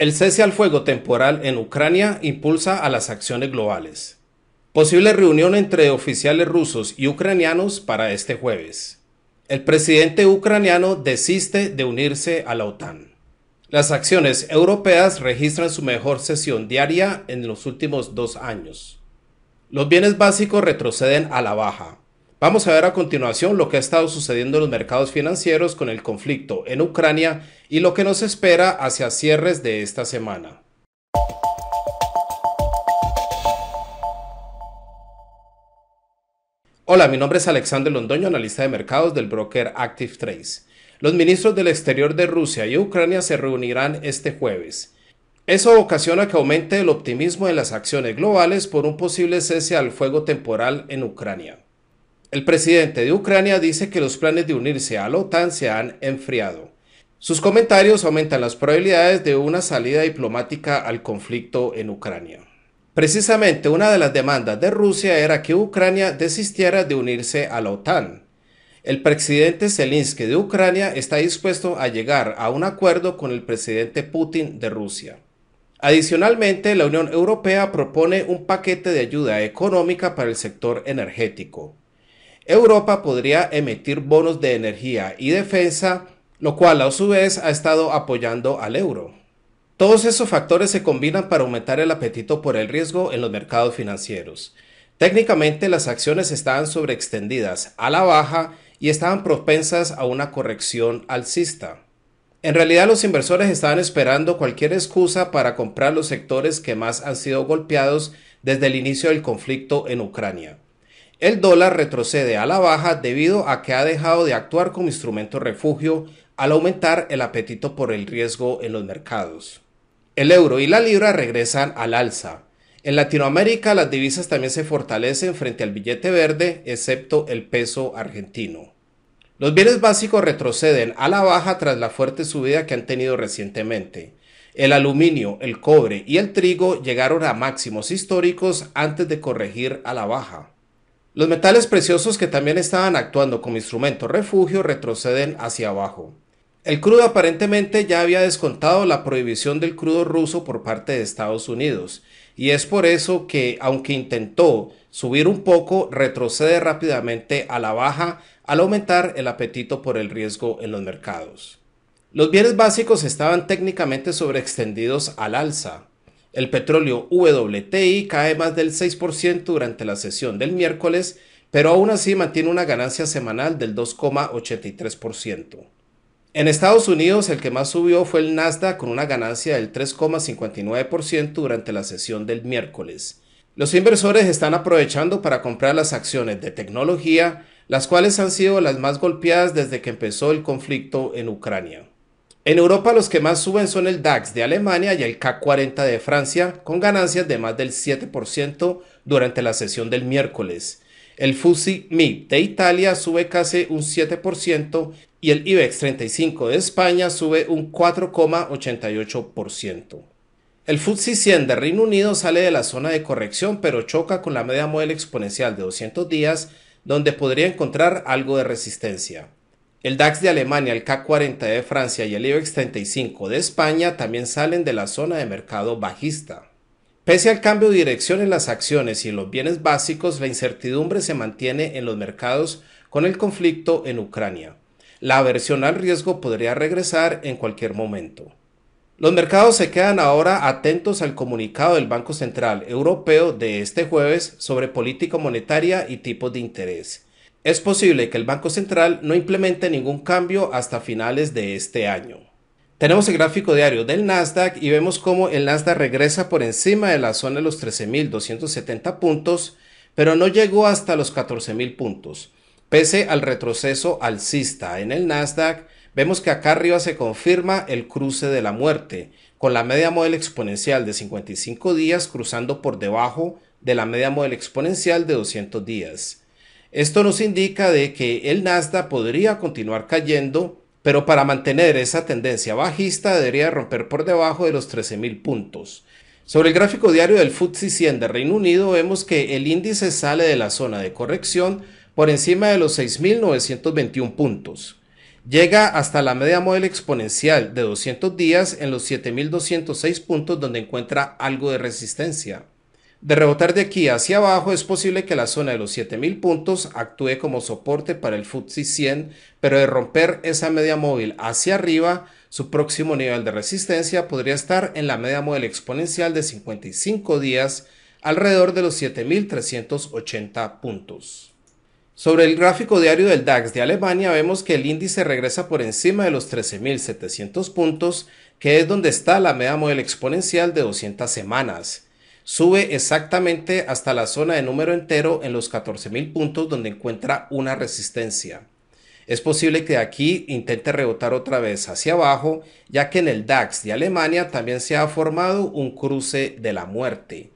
El cese al fuego temporal en Ucrania impulsa a las acciones globales. Posible reunión entre oficiales rusos y ucranianos para este jueves. El presidente ucraniano desiste de unirse a la OTAN. Las acciones europeas registran su mejor sesión diaria en los últimos dos años. Los bienes básicos retroceden a la baja. Vamos a ver a continuación lo que ha estado sucediendo en los mercados financieros con el conflicto en Ucrania y lo que nos espera hacia cierres de esta semana. Hola, mi nombre es Alexander Londoño, analista de mercados del broker Active Los ministros del exterior de Rusia y Ucrania se reunirán este jueves. Eso ocasiona que aumente el optimismo en las acciones globales por un posible cese al fuego temporal en Ucrania. El presidente de Ucrania dice que los planes de unirse a la OTAN se han enfriado. Sus comentarios aumentan las probabilidades de una salida diplomática al conflicto en Ucrania. Precisamente una de las demandas de Rusia era que Ucrania desistiera de unirse a la OTAN. El presidente Zelensky de Ucrania está dispuesto a llegar a un acuerdo con el presidente Putin de Rusia. Adicionalmente, la Unión Europea propone un paquete de ayuda económica para el sector energético. Europa podría emitir bonos de energía y defensa lo cual a su vez ha estado apoyando al euro. Todos esos factores se combinan para aumentar el apetito por el riesgo en los mercados financieros. Técnicamente las acciones estaban sobreextendidas a la baja y estaban propensas a una corrección alcista. En realidad los inversores estaban esperando cualquier excusa para comprar los sectores que más han sido golpeados desde el inicio del conflicto en Ucrania. El dólar retrocede a la baja debido a que ha dejado de actuar como instrumento refugio al aumentar el apetito por el riesgo en los mercados. El euro y la libra regresan al alza. En Latinoamérica las divisas también se fortalecen frente al billete verde, excepto el peso argentino. Los bienes básicos retroceden a la baja tras la fuerte subida que han tenido recientemente. El aluminio, el cobre y el trigo llegaron a máximos históricos antes de corregir a la baja. Los metales preciosos que también estaban actuando como instrumento refugio retroceden hacia abajo. El crudo aparentemente ya había descontado la prohibición del crudo ruso por parte de Estados Unidos y es por eso que aunque intentó subir un poco, retrocede rápidamente a la baja al aumentar el apetito por el riesgo en los mercados. Los bienes básicos estaban técnicamente sobreextendidos al alza. El petróleo WTI cae más del 6% durante la sesión del miércoles, pero aún así mantiene una ganancia semanal del 2,83%. En Estados Unidos, el que más subió fue el Nasdaq con una ganancia del 3,59% durante la sesión del miércoles. Los inversores están aprovechando para comprar las acciones de tecnología, las cuales han sido las más golpeadas desde que empezó el conflicto en Ucrania. En Europa los que más suben son el DAX de Alemania y el k 40 de Francia, con ganancias de más del 7% durante la sesión del miércoles. El FUSI MIB de Italia sube casi un 7% y el IBEX 35 de España sube un 4,88%. El FTSE 100 de Reino Unido sale de la zona de corrección pero choca con la media móvil exponencial de 200 días donde podría encontrar algo de resistencia. El DAX de Alemania, el k 40 de Francia y el IBEX 35 de España también salen de la zona de mercado bajista. Pese al cambio de dirección en las acciones y en los bienes básicos, la incertidumbre se mantiene en los mercados con el conflicto en Ucrania. La aversión al riesgo podría regresar en cualquier momento. Los mercados se quedan ahora atentos al comunicado del Banco Central Europeo de este jueves sobre política monetaria y tipos de interés. Es posible que el Banco Central no implemente ningún cambio hasta finales de este año. Tenemos el gráfico diario del Nasdaq y vemos cómo el Nasdaq regresa por encima de la zona de los 13.270 puntos, pero no llegó hasta los 14.000 puntos. Pese al retroceso alcista en el Nasdaq, vemos que acá arriba se confirma el cruce de la muerte, con la media móvil exponencial de 55 días cruzando por debajo de la media móvil exponencial de 200 días. Esto nos indica de que el Nasdaq podría continuar cayendo pero para mantener esa tendencia bajista debería romper por debajo de los 13.000 puntos. Sobre el gráfico diario del FTSE 100 de Reino Unido vemos que el índice sale de la zona de corrección por encima de los 6.921 puntos. Llega hasta la media móvil exponencial de 200 días en los 7.206 puntos donde encuentra algo de resistencia. De rebotar de aquí hacia abajo es posible que la zona de los 7000 puntos actúe como soporte para el FTSE 100, pero de romper esa media móvil hacia arriba, su próximo nivel de resistencia podría estar en la media móvil exponencial de 55 días, alrededor de los 7380 puntos. Sobre el gráfico diario del DAX de Alemania vemos que el índice regresa por encima de los 13700 puntos, que es donde está la media móvil exponencial de 200 semanas. Sube exactamente hasta la zona de número entero en los 14.000 puntos donde encuentra una resistencia. Es posible que aquí intente rebotar otra vez hacia abajo, ya que en el DAX de Alemania también se ha formado un cruce de la muerte,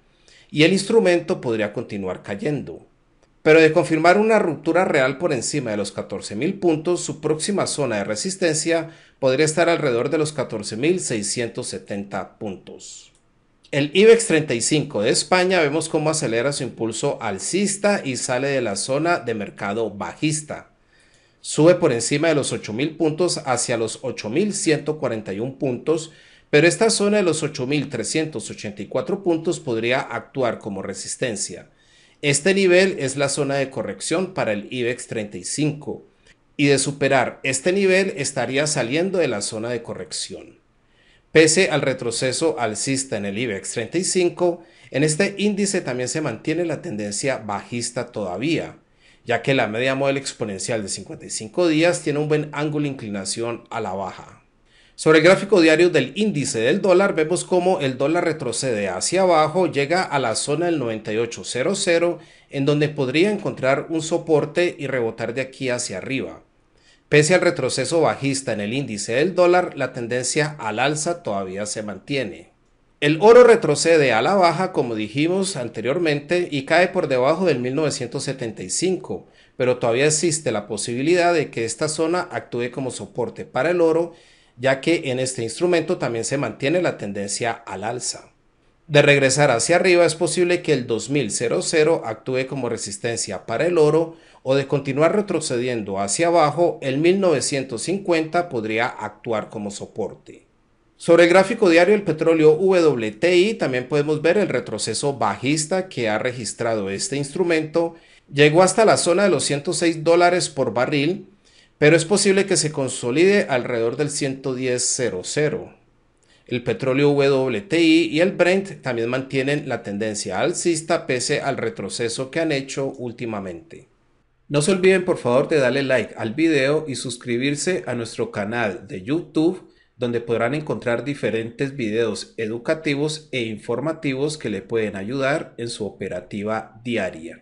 y el instrumento podría continuar cayendo. Pero de confirmar una ruptura real por encima de los 14.000 puntos, su próxima zona de resistencia podría estar alrededor de los 14.670 puntos. El IBEX 35 de España vemos cómo acelera su impulso alcista y sale de la zona de mercado bajista. Sube por encima de los 8.000 puntos hacia los 8.141 puntos, pero esta zona de los 8.384 puntos podría actuar como resistencia. Este nivel es la zona de corrección para el IBEX 35 y de superar este nivel estaría saliendo de la zona de corrección. Pese al retroceso alcista en el IBEX 35, en este índice también se mantiene la tendencia bajista todavía, ya que la media móvil exponencial de 55 días tiene un buen ángulo de inclinación a la baja. Sobre el gráfico diario del índice del dólar vemos cómo el dólar retrocede hacia abajo, llega a la zona del 9800, en donde podría encontrar un soporte y rebotar de aquí hacia arriba Pese al retroceso bajista en el índice del dólar, la tendencia al alza todavía se mantiene. El oro retrocede a la baja, como dijimos anteriormente, y cae por debajo del 1975, pero todavía existe la posibilidad de que esta zona actúe como soporte para el oro, ya que en este instrumento también se mantiene la tendencia al alza de regresar hacia arriba es posible que el 2000 actúe como resistencia para el oro o de continuar retrocediendo hacia abajo, el 1950 podría actuar como soporte. Sobre el gráfico diario del petróleo WTI también podemos ver el retroceso bajista que ha registrado este instrumento. Llegó hasta la zona de los 106 dólares por barril, pero es posible que se consolide alrededor del 110.00. El petróleo WTI y el Brent también mantienen la tendencia alcista pese al retroceso que han hecho últimamente. No se olviden por favor de darle like al video y suscribirse a nuestro canal de YouTube donde podrán encontrar diferentes videos educativos e informativos que le pueden ayudar en su operativa diaria.